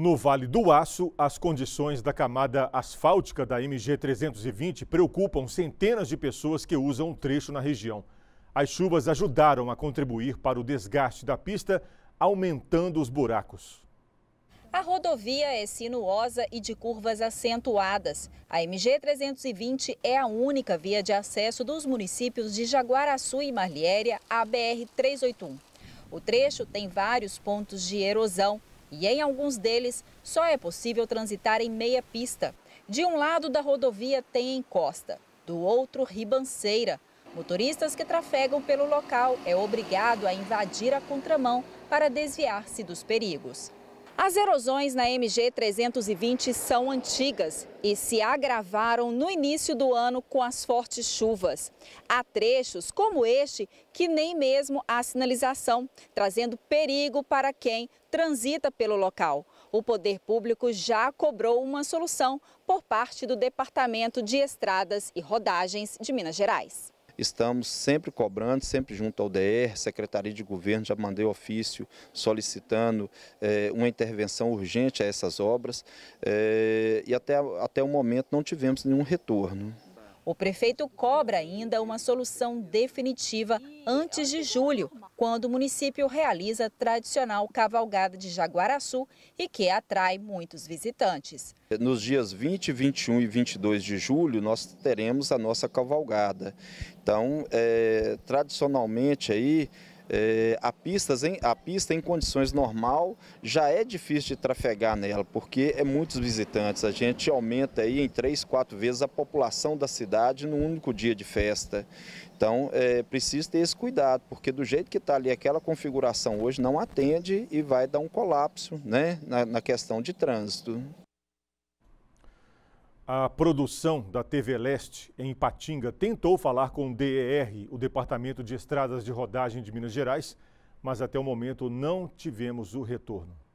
No Vale do Aço, as condições da camada asfáltica da MG 320 preocupam centenas de pessoas que usam o trecho na região. As chuvas ajudaram a contribuir para o desgaste da pista, aumentando os buracos. A rodovia é sinuosa e de curvas acentuadas. A MG 320 é a única via de acesso dos municípios de Jaguaraçu e Marliéria à BR 381. O trecho tem vários pontos de erosão e em alguns deles só é possível transitar em meia pista. De um lado da rodovia tem encosta, do outro ribanceira. Motoristas que trafegam pelo local é obrigado a invadir a contramão para desviar-se dos perigos. As erosões na MG 320 são antigas e se agravaram no início do ano com as fortes chuvas. Há trechos como este que nem mesmo há sinalização, trazendo perigo para quem transita pelo local. O poder público já cobrou uma solução por parte do Departamento de Estradas e Rodagens de Minas Gerais estamos sempre cobrando, sempre junto ao DR, Secretaria de Governo, já mandei ofício solicitando é, uma intervenção urgente a essas obras é, e até, até o momento não tivemos nenhum retorno. O prefeito cobra ainda uma solução definitiva antes de julho, quando o município realiza a tradicional cavalgada de Jaguaraçu e que atrai muitos visitantes. Nos dias 20, 21 e 22 de julho, nós teremos a nossa cavalgada. Então, é, tradicionalmente aí, é, a, pistas em, a pista em condições normal já é difícil de trafegar nela, porque é muitos visitantes. A gente aumenta aí em três, quatro vezes a população da cidade num único dia de festa. Então, é, preciso ter esse cuidado, porque do jeito que está ali aquela configuração hoje não atende e vai dar um colapso né, na, na questão de trânsito. A produção da TV Leste, em Ipatinga, tentou falar com o DER, o Departamento de Estradas de Rodagem de Minas Gerais, mas até o momento não tivemos o retorno.